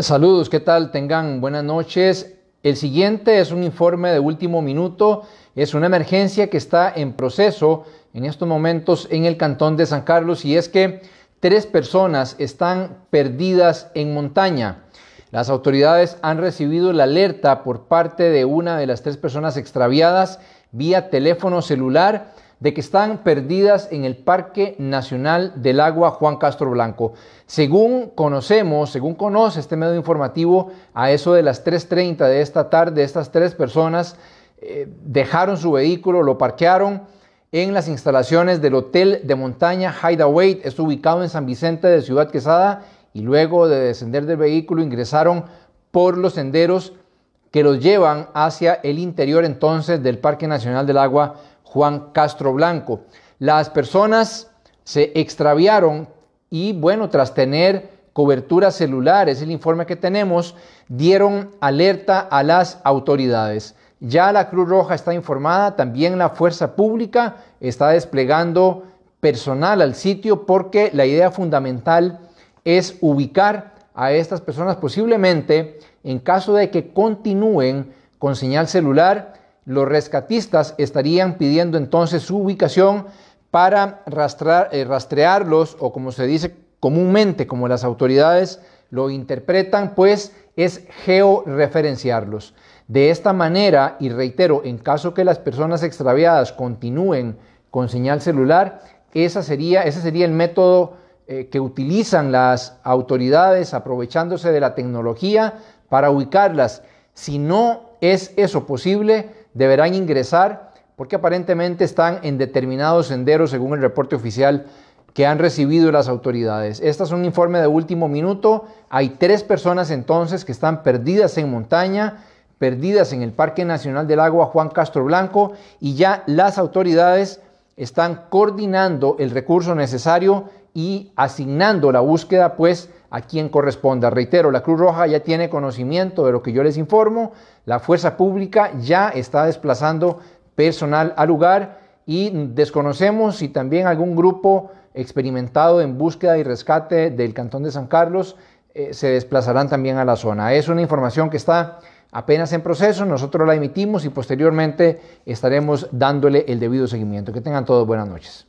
Saludos, ¿qué tal? Tengan buenas noches. El siguiente es un informe de último minuto. Es una emergencia que está en proceso en estos momentos en el cantón de San Carlos y es que tres personas están perdidas en montaña. Las autoridades han recibido la alerta por parte de una de las tres personas extraviadas vía teléfono celular de que están perdidas en el Parque Nacional del Agua Juan Castro Blanco. Según conocemos, según conoce este medio informativo, a eso de las 3.30 de esta tarde, estas tres personas eh, dejaron su vehículo, lo parquearon en las instalaciones del Hotel de Montaña Hideaway, es ubicado en San Vicente de Ciudad Quesada, y luego de descender del vehículo ingresaron por los senderos que los llevan hacia el interior entonces del Parque Nacional del Agua Juan Castro Blanco. Las personas se extraviaron y bueno, tras tener cobertura celular, es el informe que tenemos, dieron alerta a las autoridades. Ya la Cruz Roja está informada, también la Fuerza Pública está desplegando personal al sitio porque la idea fundamental es ubicar a estas personas posiblemente en caso de que continúen con señal celular los rescatistas estarían pidiendo entonces su ubicación para eh, rastrearlos o como se dice comúnmente, como las autoridades lo interpretan, pues es georreferenciarlos. De esta manera, y reitero, en caso que las personas extraviadas continúen con señal celular, esa sería, ese sería el método eh, que utilizan las autoridades aprovechándose de la tecnología para ubicarlas. Si no es eso posible, deberán ingresar porque aparentemente están en determinados senderos según el reporte oficial que han recibido las autoridades. Este es un informe de último minuto. Hay tres personas entonces que están perdidas en montaña, perdidas en el Parque Nacional del Agua Juan Castro Blanco y ya las autoridades están coordinando el recurso necesario y asignando la búsqueda pues a quien corresponda. Reitero, la Cruz Roja ya tiene conocimiento de lo que yo les informo, la fuerza pública ya está desplazando personal al lugar y desconocemos si también algún grupo experimentado en búsqueda y rescate del Cantón de San Carlos eh, se desplazarán también a la zona. Es una información que está apenas en proceso, nosotros la emitimos y posteriormente estaremos dándole el debido seguimiento. Que tengan todos buenas noches.